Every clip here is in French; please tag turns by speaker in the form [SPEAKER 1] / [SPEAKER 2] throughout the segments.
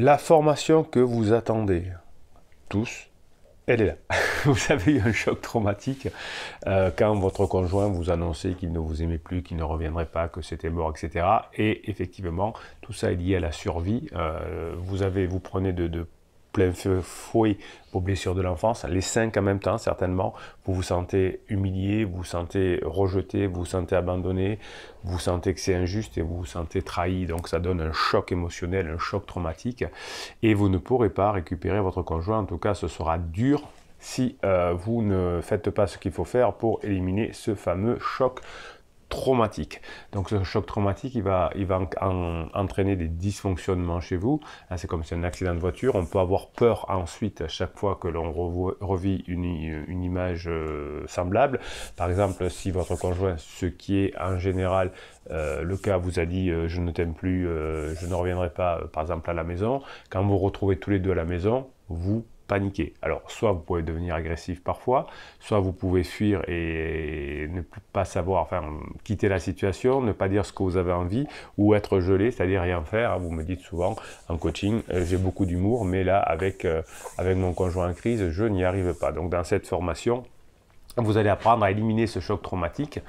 [SPEAKER 1] La formation que vous attendez, tous, elle est là. vous avez eu un choc traumatique euh, quand votre conjoint vous annonçait qu'il ne vous aimait plus, qu'il ne reviendrait pas, que c'était mort, etc. Et effectivement, tout ça est lié à la survie. Euh, vous avez, vous prenez de, de plein fouet aux blessures de l'enfance, les cinq en même temps certainement, vous vous sentez humilié, vous sentez rejeté, vous sentez abandonné, vous, sentez que c'est injuste et vous vous sentez trahi. Donc ça donne un choc émotionnel, un choc traumatique et vous ne pourrez pas récupérer votre conjoint. En tout cas, ce sera dur si euh, vous ne faites pas ce qu'il faut faire pour éliminer ce fameux choc traumatique. Donc ce choc traumatique, il va, il va entraîner des dysfonctionnements chez vous. Hein, c'est comme si un accident de voiture, on peut avoir peur ensuite à chaque fois que l'on revit une, image euh, semblable. Par exemple, si votre conjoint, ce qui est en général euh, le cas, vous a dit euh, je ne t'aime plus, je ne reviendrai pas, par exemple, à la maison, quand vous retrouvez tous les deux à la maison, vous paniquez. Alors, soit vous pouvez devenir agressif parfois, soit vous pouvez fuir et, ne pas savoir, enfin, quitter la situation, ne pas dire ce que vous avez envie, ou être gelé, c'est-à-dire rien faire. Vous me dites souvent en coaching, euh, j'ai beaucoup d'humour, mais là, avec, euh, avec mon conjoint en crise, je n'y arrive pas. Donc, dans cette formation, vous allez apprendre à éliminer ce choc traumatique,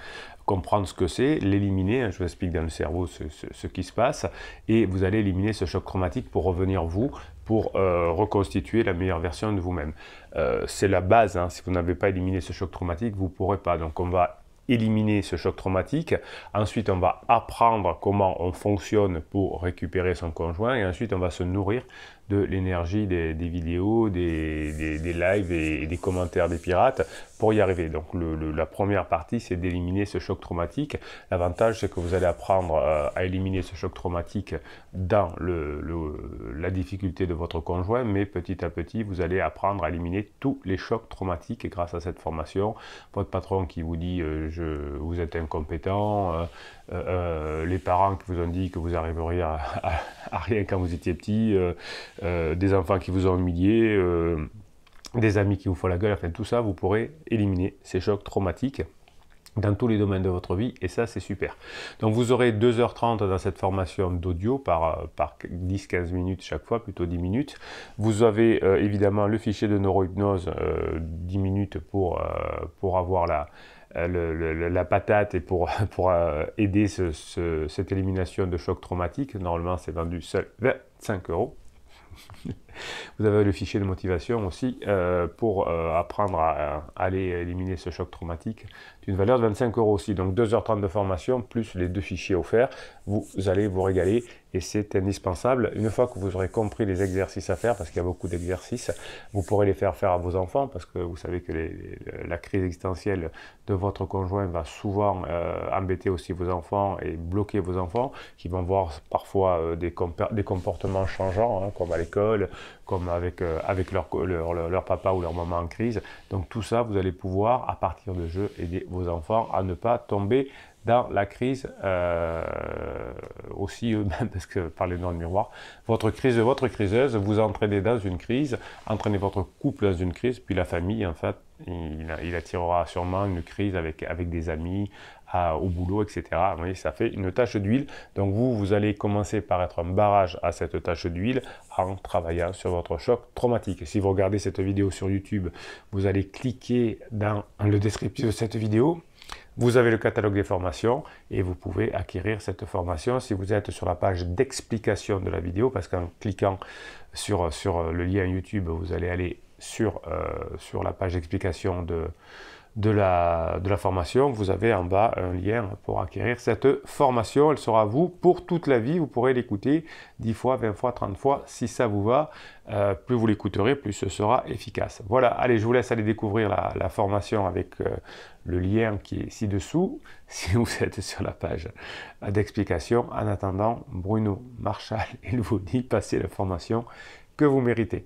[SPEAKER 1] comprendre ce que c'est, l'éliminer, hein, je vous explique dans le cerveau ce, qui se passe, et vous allez éliminer ce choc traumatique pour revenir vous, pour euh, reconstituer la meilleure version de vous-même. Euh, c'est la base, hein. si vous n'avez pas éliminé ce choc traumatique, vous ne pourrez pas. Donc on va éliminer ce choc traumatique. Ensuite, on va apprendre comment on fonctionne pour récupérer son conjoint. Et ensuite, on va se nourrir de l'énergie des, vidéos, des, lives et, des commentaires des pirates pour y arriver. Donc la première partie, c'est d'éliminer ce choc traumatique. L'avantage, c'est que vous allez apprendre euh, à éliminer ce choc traumatique dans le, la difficulté de votre conjoint, mais petit à petit, vous allez apprendre à éliminer tous les chocs traumatiques grâce à cette formation. Votre patron qui vous dit euh, vous êtes incompétent, euh, les parents qui vous ont dit que vous arriveriez à rien quand vous étiez petit, euh, des enfants qui vous ont humilié, euh, des amis qui vous font la gueule, enfin tout ça, vous pourrez éliminer ces chocs traumatiques dans tous les domaines de votre vie et ça c'est super. Donc vous aurez 2h30 dans cette formation d'audio par, par 10-15 minutes chaque fois, plutôt 10 minutes. Vous avez euh, évidemment le fichier de neurohypnose 10 minutes pour, pour avoir la, patate et pour, pour aider cette élimination de chocs traumatiques Normalement c'est vendu seul 25 euros. Vous avez le fichier de motivation aussi euh, pour euh, apprendre à, à, aller éliminer ce choc traumatique d'une valeur de 25 euros aussi. Donc 2h30 de formation plus les deux fichiers offerts. Vous allez vous régaler et c'est indispensable. Une fois que vous aurez compris les exercices à faire, parce qu'il y a beaucoup d'exercices, vous pourrez les faire faire à vos enfants, parce que vous savez que les, la crise existentielle de votre conjoint va souvent euh, embêter aussi vos enfants et bloquer vos enfants, qui vont voir parfois euh, des, des, comportements changeants, hein, comme à l'école, comme avec, euh, avec leur, leur, leur, papa ou leur maman en crise. Donc tout ça, vous allez pouvoir, à partir de jeu, aider vos enfants à ne pas tomber dans la crise euh, aussi euh, parce que parlez dans le miroir, votre crise de votre criseuse, vous entraînez dans une crise, entraînez votre couple dans une crise, puis la famille, en fait, il, attirera sûrement une crise avec, avec des amis, au boulot, etc. Vous voyez, ça fait une tache d'huile. Donc vous, vous allez commencer par être un barrage à cette tache d'huile en travaillant sur votre choc traumatique. Si vous regardez cette vidéo sur YouTube, vous allez cliquer dans le descriptif de cette vidéo vous avez le catalogue des formations et vous pouvez acquérir cette formation si vous êtes sur la page d'explication de la vidéo, parce qu'en cliquant sur, sur le lien YouTube, vous allez aller sur, euh, sur la page d'explication de, de la, formation, vous avez en bas un lien pour acquérir cette formation. Elle sera à vous pour toute la vie. Vous pourrez l'écouter 10 fois, 20 fois, 30 fois si ça vous va. Euh, plus vous l'écouterez, plus ce sera efficace. Voilà, allez, je vous laisse aller découvrir la, formation avec euh, le lien qui est ci-dessous, si vous êtes sur la page d'explication. En attendant, Bruno Marshall, il vous dit, passez la formation que vous méritez.